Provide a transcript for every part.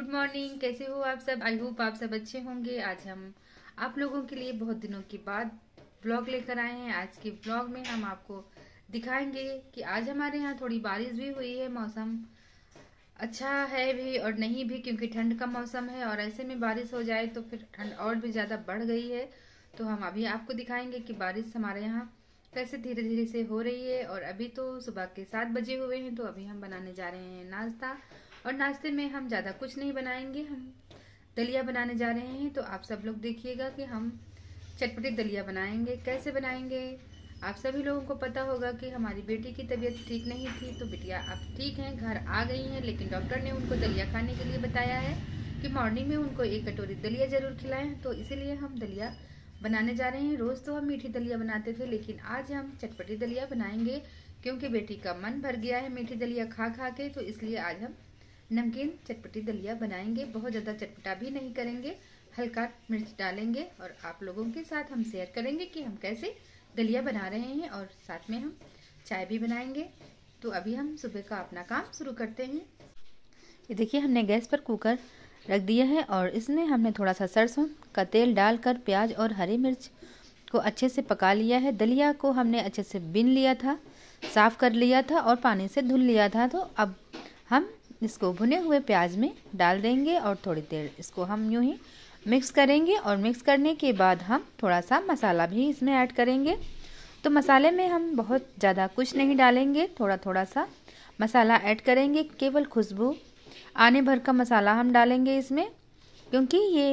good morning कैसे हो आप सब आई होप आप सब अच्छे होंगे आज हम आप लोगों के लिए बहुत दिनों के बाद ब्लॉग लेकर आए हैं आज के ब्लॉग में हम आपको दिखाएंगे कि आज हमारे यहाँ थोड़ी बारिश भी हुई है मौसम अच्छा है भी और नहीं भी क्योंकि ठंड का मौसम है और ऐसे में बारिश हो जाए तो फिर ठंड और भी ज़्यादा बढ़ गई है तो हम अभी आपको दिखाएंगे कि बारिश हमारे यहाँ कैसे धीरे धीरे से हो रही है और अभी तो सुबह के सात बजे हुए हैं तो अभी हम बनाने जा रहे हैं नाश्ता और नाश्ते में हम ज़्यादा कुछ नहीं बनाएंगे हम दलिया बनाने जा रहे हैं तो आप सब लोग देखिएगा कि हम चटपटी दलिया बनाएंगे कैसे बनाएंगे आप सभी लोगों को पता होगा कि हमारी बेटी की तबीयत ठीक नहीं थी तो बिटिया आप ठीक हैं घर आ गई हैं लेकिन डॉक्टर ने उनको दलिया खाने के लिए बताया है कि मॉर्निंग में उनको एक कटोरी दलिया ज़रूर खिलाएं तो इसीलिए हम दलिया बनाने जा रहे हैं रोज़ तो हम मीठी दलिया बनाते थे लेकिन आज हम चटपटी दलिया बनाएंगे क्योंकि बेटी का मन भर गया है मीठी दलिया खा खा के तो इसलिए आज हम नमकीन चटपटी दलिया बनाएंगे बहुत ज़्यादा चटपटा भी नहीं करेंगे हल्का मिर्च डालेंगे और आप लोगों के साथ हम शेयर करेंगे कि हम कैसे दलिया बना रहे हैं और साथ में हम चाय भी बनाएंगे तो अभी हम सुबह का अपना काम शुरू करते हैं ये देखिए हमने गैस पर कुकर रख दिया है और इसमें हमने थोड़ा सा सरसों का तेल डालकर प्याज और हरी मिर्च को अच्छे से पका लिया है दलिया को हमने अच्छे से बिन लिया था साफ़ कर लिया था और पानी से धुल लिया था तो अब हम इसको भुने हुए प्याज में डाल देंगे और थोड़ी देर इसको हम यूँ ही मिक्स करेंगे और मिक्स करने के बाद हम थोड़ा सा मसाला भी इसमें ऐड करेंगे तो मसाले में हम बहुत ज़्यादा कुछ नहीं डालेंगे थोड़ा थोड़ा सा मसाला ऐड करेंगे केवल खुशबू आने भर का मसाला हम डालेंगे इसमें क्योंकि ये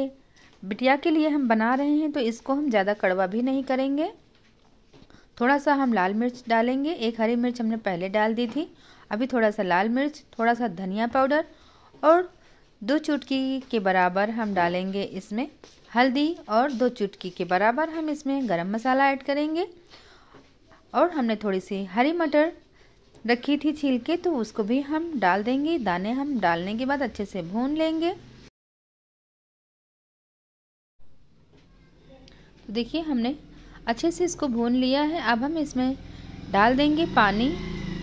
बिटिया के लिए हम बना रहे हैं तो इसको हम ज़्यादा कड़वा भी नहीं करेंगे थोड़ा सा हम लाल मिर्च डालेंगे एक हरी मिर्च हमने पहले डाल दी थी अभी थोड़ा सा लाल मिर्च थोड़ा सा धनिया पाउडर और दो चुटकी के बराबर हम डालेंगे इसमें हल्दी और दो चुटकी के बराबर हम इसमें गरम मसाला ऐड करेंगे और हमने थोड़ी सी हरी मटर रखी थी छील के तो उसको भी हम डाल देंगे दाने हम डालने के बाद अच्छे से भून लेंगे तो देखिए हमने अच्छे से इसको भून लिया है अब हम इसमें डाल देंगे पानी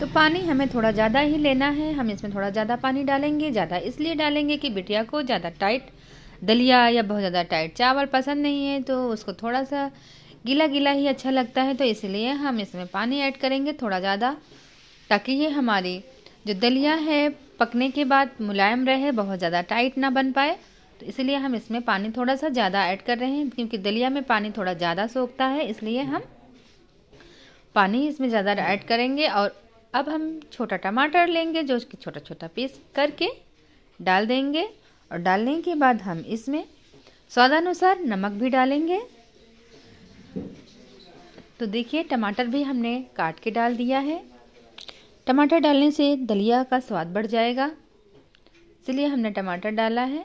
तो पानी हमें थोड़ा ज़्यादा ही लेना है हम इसमें थोड़ा ज़्यादा पानी डालेंगे ज़्यादा इसलिए डालेंगे कि बिटिया को ज़्यादा टाइट दलिया या बहुत ज़्यादा टाइट चावल पसंद नहीं है तो उसको थोड़ा सा गीला गीला ही अच्छा लगता है तो इसलिए हम इसमें पानी ऐड करेंगे थोड़ा ज़्यादा ताकि ये हमारी जो दलिया है पकने के बाद मुलायम रहे बहुत ज़्यादा टाइट ना बन पाए तो इसलिए हम इसमें पानी थोड़ा सा ज़्यादा ऐड कर रहे हैं क्योंकि दलिया में पानी थोड़ा ज़्यादा सोखता है इसलिए हम पानी इसमें ज़्यादा ऐड करेंगे और अब हम छोटा टमाटर लेंगे जो उसकी छोटा छोटा पीस करके डाल देंगे और डालने के बाद हम इसमें स्वादानुसार नमक भी डालेंगे तो देखिए टमाटर भी हमने काट के डाल दिया है टमाटर डालने से दलिया का स्वाद बढ़ जाएगा इसलिए हमने टमाटर डाला है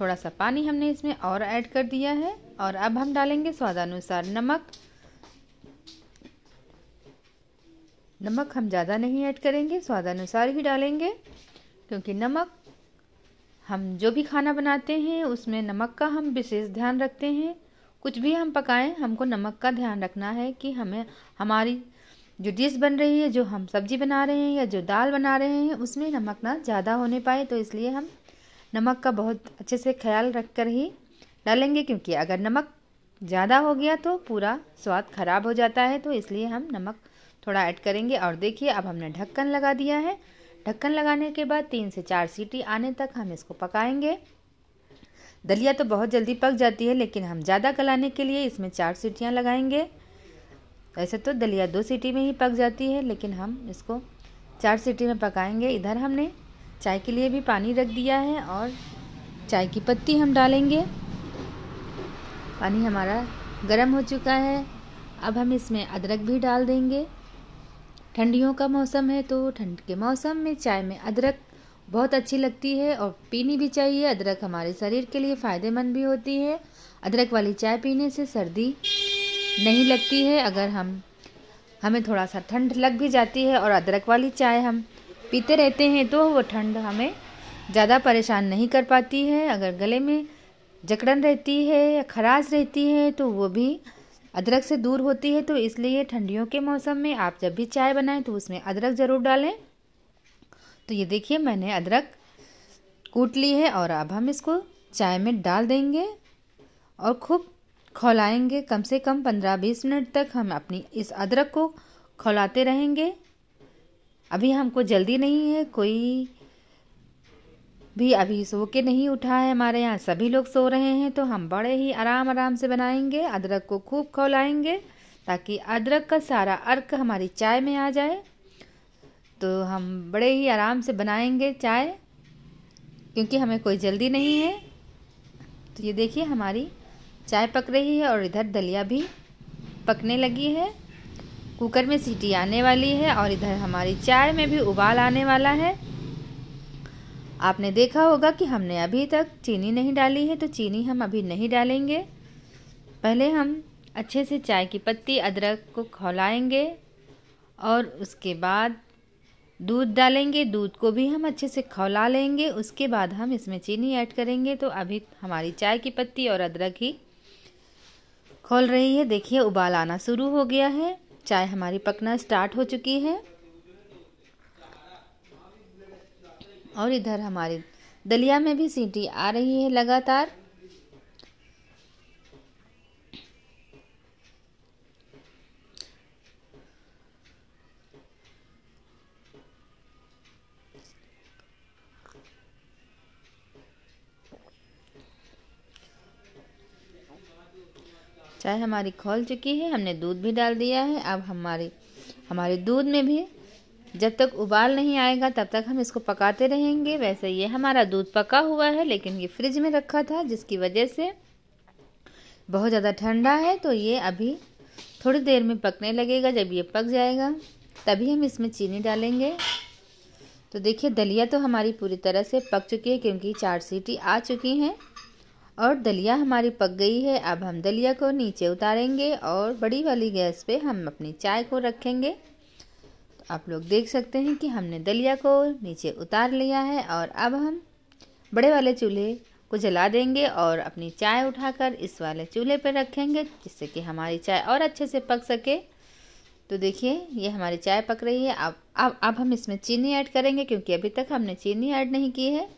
थोड़ा सा पानी हमने इसमें और ऐड कर दिया है और अब हम डालेंगे स्वादानुसार नमक नमक हम ज़्यादा नहीं ऐड करेंगे स्वादानुसार ही डालेंगे क्योंकि नमक हम जो भी खाना बनाते हैं उसमें नमक का हम विशेष ध्यान रखते हैं कुछ भी हम पकाएं हमको नमक का ध्यान रखना है कि हमें हमारी जो डिश बन रही है जो हम सब्जी बना रहे हैं या जो दाल बना रहे हैं उसमें नमक ना ज़्यादा होने पाए तो इसलिए हम नमक का बहुत अच्छे से ख्याल रख कर ही डालेंगे क्योंकि अगर नमक ज़्यादा हो गया तो पूरा स्वाद ख़राब हो जाता है तो इसलिए हम नमक थोड़ा ऐड करेंगे और देखिए अब हमने ढक्कन लगा दिया है ढक्कन लगाने के बाद तीन से चार सीटी आने तक हम इसको पकाएंगे दलिया तो बहुत जल्दी पक जाती है लेकिन हम ज़्यादा गलाने के लिए इसमें चार सीटियाँ लगाएंगे वैसे तो दलिया दो सीटी में ही पक जाती है लेकिन हम इसको चार सीटी में पकाएंगे इधर हमने चाय के लिए भी पानी रख दिया है और चाय की पत्ती हम डालेंगे पानी हमारा गर्म हो चुका है अब हम इसमें अदरक भी डाल देंगे ठंडियों का मौसम है तो ठंड के मौसम में चाय में अदरक बहुत अच्छी लगती है और पीनी भी चाहिए अदरक हमारे शरीर के लिए फ़ायदेमंद भी होती है अदरक वाली चाय पीने से सर्दी नहीं लगती है अगर हम हमें थोड़ा सा ठंड लग भी जाती है और अदरक वाली चाय हम पीते रहते हैं तो वो ठंड हमें ज़्यादा परेशान नहीं कर पाती है अगर गले में जकड़न रहती है या खराश रहती है तो वो भी अदरक से दूर होती है तो इसलिए ठंडियों के मौसम में आप जब भी चाय बनाएं तो उसमें अदरक ज़रूर डालें तो ये देखिए मैंने अदरक कूट ली है और अब हम इसको चाय में डाल देंगे और खूब खौलाएँगे कम से कम पंद्रह बीस मिनट तक हम अपनी इस अदरक को खौलाते रहेंगे अभी हमको जल्दी नहीं है कोई भी अभी सो के नहीं उठा है हमारे यहाँ सभी लोग सो रहे हैं तो हम बड़े ही आराम आराम से बनाएंगे अदरक को खूब खौलाएंगे ताकि अदरक का सारा अर्क हमारी चाय में आ जाए तो हम बड़े ही आराम से बनाएंगे चाय क्योंकि हमें कोई जल्दी नहीं है तो ये देखिए हमारी चाय पक रही है और इधर दलिया भी पकने लगी है कुकर में सीटी आने वाली है और इधर हमारी चाय में भी उबाल आने वाला है आपने देखा होगा कि हमने अभी तक चीनी नहीं डाली है तो चीनी हम अभी नहीं डालेंगे पहले हम अच्छे से चाय की पत्ती अदरक को खौलाएंगे और उसके बाद दूध डालेंगे दूध को भी हम अच्छे से खौला लेंगे उसके बाद हम इसमें चीनी ऐड करेंगे तो अभी हमारी चाय की पत्ती और अदरक ही खोल रही है देखिए उबाल आना शुरू हो गया है चाय हमारी पकना स्टार्ट हो चुकी है और इधर हमारी दलिया में भी सीटी आ रही है लगातार चाय हमारी खोल चुकी है हमने दूध भी डाल दिया है अब हमारी हमारे दूध में भी जब तक उबाल नहीं आएगा तब तक हम इसको पकाते रहेंगे वैसे ये हमारा दूध पका हुआ है लेकिन ये फ्रिज में रखा था जिसकी वजह से बहुत ज़्यादा ठंडा है तो ये अभी थोड़ी देर में पकने लगेगा जब ये पक जाएगा तभी हम इसमें चीनी डालेंगे तो देखिए दलिया तो हमारी पूरी तरह से पक चुकी है क्योंकि चार सीटी आ चुकी हैं और दलिया हमारी पक गई है अब हम दलिया को नीचे उतारेंगे और बड़ी वाली गैस पे हम अपनी चाय को रखेंगे आप लोग देख सकते हैं कि हमने दलिया को नीचे उतार लिया है और अब हम बड़े वाले चूल्हे को जला देंगे और अपनी चाय उठाकर इस वाले चूल्हे पर रखेंगे जिससे कि हमारी चाय और अच्छे से पक सके तो देखिए ये हमारी चाय पक रही है अब अब अब हम इसमें चीनी ऐड करेंगे क्योंकि अभी तक हमने चीनी ऐड नहीं की है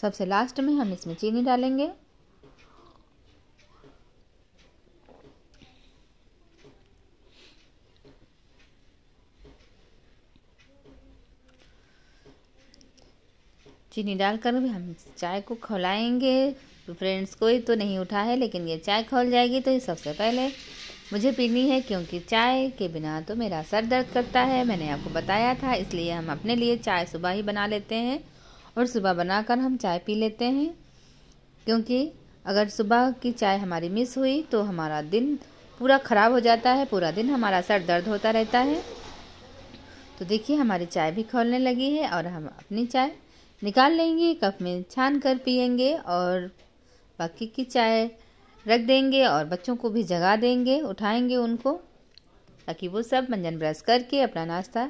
सबसे लास्ट में हम इसमें चीनी डालेंगे चीनी डालकर भी हम चाय को खौलाएंगे तो फ्रेंड्स कोई तो नहीं उठा है लेकिन ये चाय खोल जाएगी तो ये सबसे पहले मुझे पीनी है क्योंकि चाय के बिना तो मेरा सर दर्द करता है मैंने आपको बताया था इसलिए हम अपने लिए चाय सुबह ही बना लेते हैं और सुबह बनाकर हम चाय पी लेते हैं क्योंकि अगर सुबह की चाय हमारी मिस हुई तो हमारा दिन पूरा ख़राब हो जाता है पूरा दिन हमारा सर दर्द होता रहता है तो देखिए हमारी चाय भी खोलने लगी है और हम अपनी चाय निकाल लेंगे कप में छान कर पियेंगे और बाकी की चाय रख देंगे और बच्चों को भी जगा देंगे उठाएंगे उनको ताकि वो सब मंजन ब्रश करके अपना नाश्ता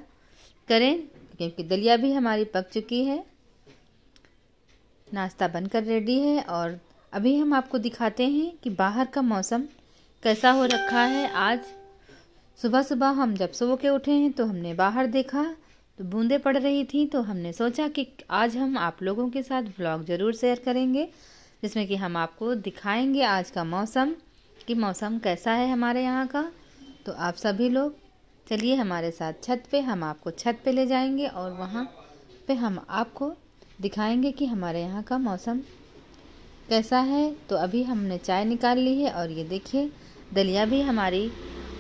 करें क्योंकि दलिया भी हमारी पक चुकी है नाश्ता बनकर रेडी है और अभी हम आपको दिखाते हैं कि बाहर का मौसम कैसा हो रखा है आज सुबह सुबह हम जब सो के उठे हैं तो हमने बाहर देखा तो बूंदे पड़ रही थी तो हमने सोचा कि आज हम आप लोगों के साथ व्लॉग ज़रूर शेयर करेंगे जिसमें कि हम आपको दिखाएंगे आज का मौसम कि मौसम कैसा है हमारे यहाँ का तो आप सभी लोग चलिए हमारे साथ छत पे हम आपको छत पे ले जाएंगे और वहाँ पे हम आपको दिखाएंगे कि हमारे यहाँ का मौसम कैसा है तो अभी हमने चाय निकाल ली है और ये देखिए दलिया भी हमारी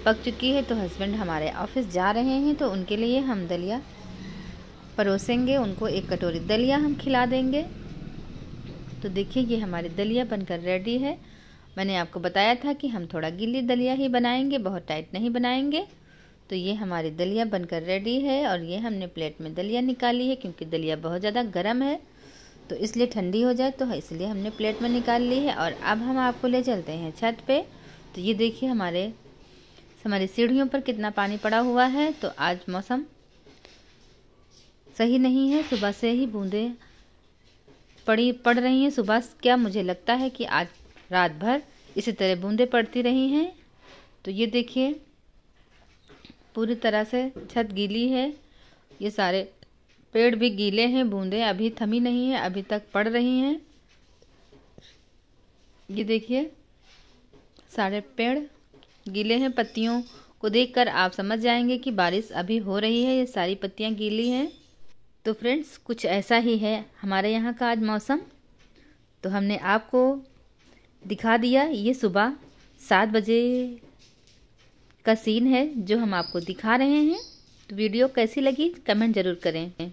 पक चुकी है तो हस्बैंड हमारे ऑफिस जा रहे हैं तो उनके लिए हम दलिया परोसेंगे उनको एक कटोरी दलिया हम खिला देंगे तो देखिए ये हमारी दलिया बनकर रेडी है मैंने आपको बताया था कि हम थोड़ा गीली दलिया ही बनाएंगे बहुत टाइट नहीं बनाएंगे तो ये हमारी दलिया बनकर रेडी है और ये हमने प्लेट में दलिया निकाली है क्योंकि दलिया बहुत ज़्यादा गर्म है तो इसलिए ठंडी हो जाए तो हाँ, इसलिए हमने प्लेट में निकाल ली है और अब हम आपको ले चलते हैं छत पे तो ये देखिए हमारे हमारी सीढ़ियों पर कितना पानी पड़ा हुआ है तो आज मौसम सही नहीं है सुबह से ही बूंदें पड़ी पड़ रही हैं सुबह क्या मुझे लगता है कि आज रात भर इसी तरह बूंदें पड़ती रही हैं तो ये देखिए पूरी तरह से छत गीली है ये सारे पेड़ भी गीले हैं बूंदें अभी थमी नहीं है अभी तक पड़ रही हैं ये देखिए सारे पेड़ गीले हैं पत्तियों को देखकर आप समझ जाएंगे कि बारिश अभी हो रही है ये सारी पत्तियाँ गीली हैं तो फ्रेंड्स कुछ ऐसा ही है हमारे यहाँ का आज मौसम तो हमने आपको दिखा दिया ये सुबह सात बजे का सीन है जो हम आपको दिखा रहे हैं तो वीडियो कैसी लगी कमेंट ज़रूर करें